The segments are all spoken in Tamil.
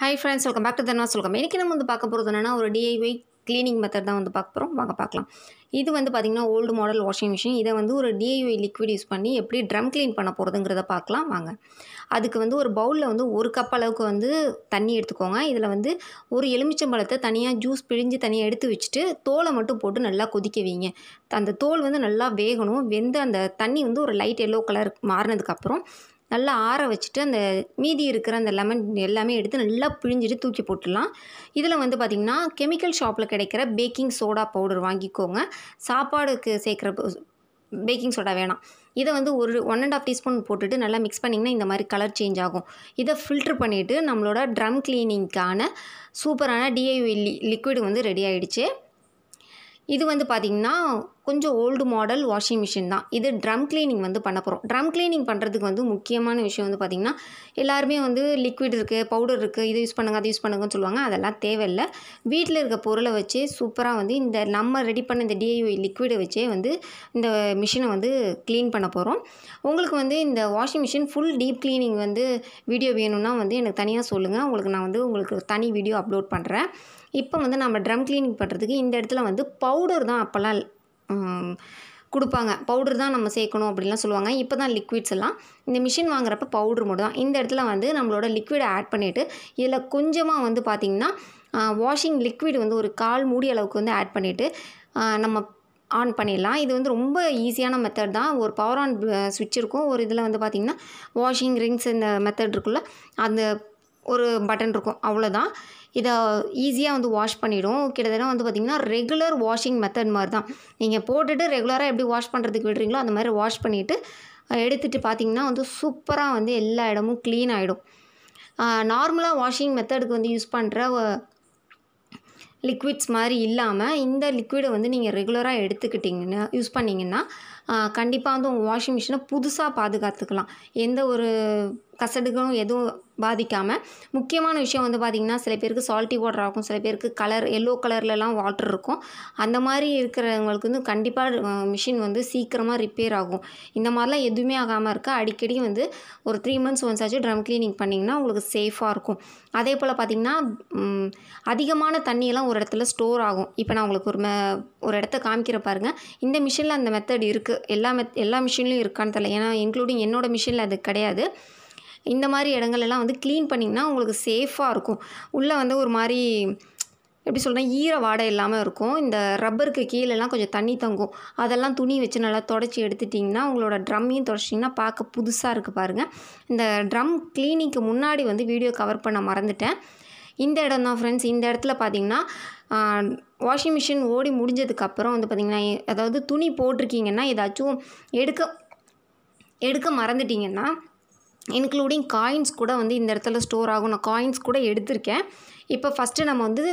high friends welcome back to தன்வா சொல்கம் இன்றைக்கி நம்ம வந்து பார்க்க போகிறது என்னென்னா ஒரு டிஐஒய் க்ளீனிங் மெத்தட் தான் வந்து பார்க்க போகிறோம் வாங்க பார்க்கலாம் இது வந்து பார்த்திங்கன்னா ஓல்டு மாடல் வாஷிங் மிஷின் இதை வந்து ஒரு டிஐஒய் லிக்விட் யூஸ் பண்ணி எப்படி ட்ரம் க்ளீன் பண்ண போகிறதுங்கிறத பார்க்கலாம் வாங்க அதுக்கு வந்து ஒரு பவுலில் வந்து ஒரு கப் அளவுக்கு வந்து தண்ணி எடுத்துக்கோங்க இதில் வந்து ஒரு எலுமிச்சம்பழத்தை தனியாக ஜூஸ் பிழிஞ்சு தனியாக எடுத்து வச்சுட்டு தோலை மட்டும் போட்டு நல்லா கொதிக்க வைங்க அந்த தோல் வந்து நல்லா வேகணும் வெந்து அந்த தண்ணி வந்து ஒரு லைட் எல்லோ கலர் மாறினதுக்கப்புறம் நல்லா ஆற வச்சுட்டு அந்த மீதி இருக்கிற அந்த லெமன் எல்லாமே எடுத்து நல்லா பிழிஞ்சிட்டு தூக்கி போட்டுடலாம் இதில் வந்து பார்த்திங்கன்னா கெமிக்கல் ஷாப்பில் கிடைக்கிற பேக்கிங் சோடா பவுடர் வாங்கிக்கோங்க சாப்பாடுக்கு சேர்க்குற பேக்கிங் சோடா வேணாம் இதை வந்து ஒரு ஒன் அண்ட் ஆஃப் டீஸ்பூன் போட்டுட்டு நல்லா மிக்ஸ் பண்ணிங்கன்னா இந்த மாதிரி கலர் சேஞ்ச் ஆகும் இதை ஃபில்ட்ரு பண்ணிவிட்டு நம்மளோட ட்ரம் க்ளீனிங்க்கான சூப்பரான டிஐஒய் லி லிக்விடு வந்து ரெடி ஆகிடுச்சு இது வந்து பார்த்திங்கன்னா கொஞ்சம் ஓல்டு மாடல் வாஷிங் மிஷின் தான் இது ட்ரம் கிளீனிங் வந்து பண்ண போகிறோம் ட்ரம் கிளீனிங் பண்ணுறதுக்கு வந்து முக்கியமான விஷயம் வந்து பார்த்திங்கன்னா எல்லாருமே வந்து லிக்விட் இருக்குது பவுடர் இருக்குது இதை யூஸ் பண்ணுங்கள் அதை யூஸ் பண்ணுங்கன்னு சொல்லுவாங்க அதெல்லாம் தேவையில்லை வீட்டில் இருக்க பொருளை வச்சு சூப்பராக வந்து இந்த நம்ம ரெடி பண்ண இந்த டிஐஒய் லிக்விடை வச்சே வந்து இந்த மிஷினை வந்து க்ளீன் பண்ண போகிறோம் உங்களுக்கு வந்து இந்த washing machine full deep cleaning வந்து வீடியோ வேணும்னா வந்து எனக்கு தனியாக சொல்லுங்கள் உங்களுக்கு நான் வந்து உங்களுக்கு தனி வீடியோ அப்லோட் பண்ணுறேன் இப்போ வந்து நம்ம ட்ரம் க்ளீனிங் பண்ணுறதுக்கு இந்த இடத்துல வந்து பவுடர் தான் அப்போல்லாம் கொடுப்பாங்க பவுடர் தான் நம்ம சேர்க்கணும் அப்படிலாம் சொல்லுவாங்க இப்போ தான் லிக்விட்ஸ் எல்லாம் இந்த மிஷின் வாங்குறப்ப பவுட்ரு மட்டும் தான் இந்த இடத்துல வந்து நம்மளோட லிக்விடை ஆட் பண்ணிவிட்டு இதில் கொஞ்சமாக வந்து பார்த்திங்கன்னா வாஷிங் லிக்விட் வந்து ஒரு கால் மூடி அளவுக்கு வந்து ஆட் பண்ணிவிட்டு நம்ம ஆன் பண்ணிடலாம் இது வந்து ரொம்ப ஈஸியான மெத்தட் தான் ஒரு பவர் ஆன் சுவிட்ச் இருக்கும் ஒரு இதில் வந்து பார்த்திங்கன்னா வாஷிங் ரிங்ஸ் இந்த மெத்தட் இருக்குல்ல அந்த ஒரு பட்டன் இருக்கும் அவ்வளோதான் இதை ஈஸியாக வந்து வாஷ் பண்ணிவிடும் கிட்டத்தட்ட வந்து பார்த்திங்கன்னா ரெகுலர் வாஷிங் மெத்தட் மாதிரி தான் நீங்கள் போட்டுட்டு ரெகுலராக எப்படி வாஷ் பண்ணுறதுக்கு விடுறீங்களோ அந்த மாதிரி வாஷ் பண்ணிவிட்டு எடுத்துகிட்டு பார்த்திங்கன்னா வந்து சூப்பராக வந்து எல்லா இடமும் க்ளீன் ஆகிடும் நார்மலாக வாஷிங் மெத்தடுக்கு வந்து யூஸ் பண்ணுற லிக்விட்ஸ் மாதிரி இல்லாமல் இந்த லிக்விடை வந்து நீங்கள் ரெகுலராக எடுத்துக்கிட்டிங்கன்னா யூஸ் பண்ணிங்கன்னா கண்டிப்பாக வந்து உங்கள் வாஷிங் மிஷினை புதுசாக பாதுகாத்துக்கலாம் எந்த ஒரு கசடுகளும் எதுவும் பாதிக்காமல் முக்கியமான விஷயம் வந்து பார்த்திங்கன்னா சில பேருக்கு சால்ட்டி வாட்டர் ஆகும் சில பேருக்கு கலர் எல்லோ கலர்லலாம் வாட்டர் இருக்கும் அந்த மாதிரி இருக்கிறவங்களுக்கு வந்து கண்டிப்பாக மிஷின் வந்து சீக்கிரமாக ரிப்பேர் ஆகும் இந்த மாதிரிலாம் எதுவுமே ஆகாமல் இருக்க அடிக்கடி வந்து ஒரு த்ரீ மந்த்ஸ் ஒன்ஸ் ஆச்சு ட்ரம் க்ளீனிங் பண்ணிங்கன்னா உங்களுக்கு சேஃபாக இருக்கும் அதே போல் பார்த்திங்கன்னா அதிகமான தண்ணியெல்லாம் ஒரு இடத்துல ஸ்டோர் ஆகும் இப்போ நான் உங்களுக்கு ஒரு ஒரு இடத்த காமிக்கிற பாருங்கள் இந்த மிஷினில் அந்த மெத்தட் இருக்குது எல்லா மெத் எல்லா மிஷின்லையும் இருக்கான்னு தெரியல ஏன்னா இன்க்ளூடிங் என்னோடய மிஷினில் அது கிடையாது இந்த மாதிரி எல்லாம் வந்து க்ளீன் பண்ணிங்கன்னா உங்களுக்கு சேஃபாக இருக்கும் உள்ளே வந்து ஒரு மாதிரி எப்படி சொல்கிறேன் ஈர வாடை இல்லாமல் இருக்கும் இந்த ரப்பருக்கு கீழெல்லாம் கொஞ்சம் தண்ணி தங்கும் அதெல்லாம் துணி வச்சு நல்லா தொடச்சி எடுத்துட்டிங்கன்னா உங்களோட ட்ரம்மையும் தொடச்சிங்கன்னா பார்க்க புதுசாக இருக்குது பாருங்கள் இந்த ட்ரம் க்ளீனிங்க்கு முன்னாடி வந்து வீடியோ கவர் பண்ண மறந்துட்டேன் இந்த இடம் தான் ஃப்ரெண்ட்ஸ் இந்த இடத்துல பார்த்திங்கன்னா வாஷிங் மிஷின் ஓடி முடிஞ்சதுக்கப்புறம் வந்து பார்த்திங்கன்னா அதாவது துணி போட்டிருக்கீங்கன்னா ஏதாச்சும் எடுக்க எடுக்க மறந்துட்டிங்கன்னா இன்க்ளூடிங் காயின்ஸ் கூட வந்து இந்த இடத்துல ஸ்டோர் ஆகும் நான் காயின்ஸ் கூட எடுத்திருக்கேன் இப்போ ஃபஸ்ட்டு நம்ம வந்து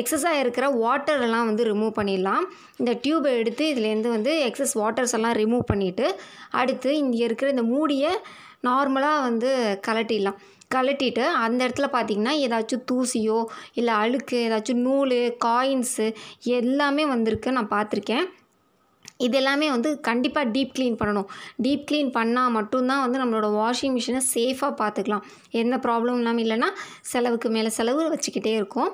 எக்ஸஸாக இருக்கிற வாட்டரெல்லாம் வந்து ரிமூவ் பண்ணிடலாம் இந்த டியூபை எடுத்து இதுலேருந்து வந்து எக்ஸஸ் வாட்டர்ஸ் எல்லாம் ரிமூவ் பண்ணிவிட்டு அடுத்து இங்கே இருக்கிற இந்த மூடியை நார்மலாக வந்து கலட்டிடலாம் கலட்டிட்டு அந்த இடத்துல பார்த்திங்கன்னா ஏதாச்சும் தூசியோ இல்லை அழுக்கு ஏதாச்சும் நூல் காயின்ஸு எல்லாமே வந்திருக்கு நான் பார்த்துருக்கேன் இது எல்லாமே வந்து கண்டிப்பாக டீப் க்ளீன் பண்ணணும் டீப் க்ளீன் பண்ணால் மட்டும்தான் வந்து நம்மளோட வாஷிங் மிஷினை சேஃபாக பார்த்துக்கலாம் எந்த ப்ராப்ளம் இல்லாமல் இல்லைன்னா செலவுக்கு மேலே செலவு வச்சுக்கிட்டே இருக்கும்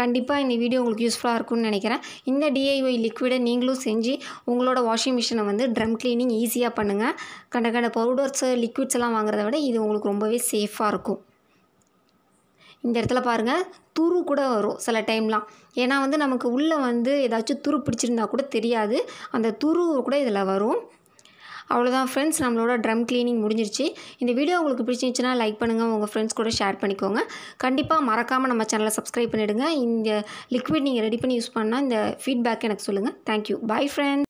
கண்டிப்பாக இந்த வீடியோ உங்களுக்கு யூஸ்ஃபுல்லாக இருக்கும்னு நினைக்கிறேன் இந்த டிஐஒய் லிக்விடை நீங்களும் செஞ்சு உங்களோட வாஷிங் மிஷினை வந்து ட்ரம் க்ளீனிங் ஈஸியாக பண்ணுங்கள் கண்ட கண்ட பவுடர்ஸு லிக்விட்ஸ் எல்லாம் வாங்குறத விட இது உங்களுக்கு ரொம்பவே சேஃபாக இருக்கும் இந்த இடத்துல பாருங்கள் துரு கூட வரும் சில டைம்லாம் ஏன்னா வந்து நமக்கு உள்ளே வந்து ஏதாச்சும் துரு பிடிச்சிருந்தா கூட தெரியாது அந்த துரு கூட இதில் வரும் அவ்வளோதான் ஃப்ரெண்ட்ஸ் நம்மளோட ட்ரம் க்ளீனிங் முடிஞ்சிருச்சு இந்த வீடியோ உங்களுக்கு பிடிச்சிருந்துச்சுன்னா லைக் பண்ணுங்கள் உங்கள் ஃப்ரெண்ட்ஸ் கூட ஷேர் பண்ணிக்கோங்க கண்டிப்பாக மறக்காமல் நம்ம சேனலை சப்ஸ்கிரைப் பண்ணிவிடுங்க இந்த லிக்விட் நீங்கள் ரெடி பண்ணி யூஸ் பண்ணால் இந்த ஃபீட்பேக் எனக்கு சொல்லுங்கள் தேங்க்யூ பாய் ஃப்ரெண்ட்ஸ்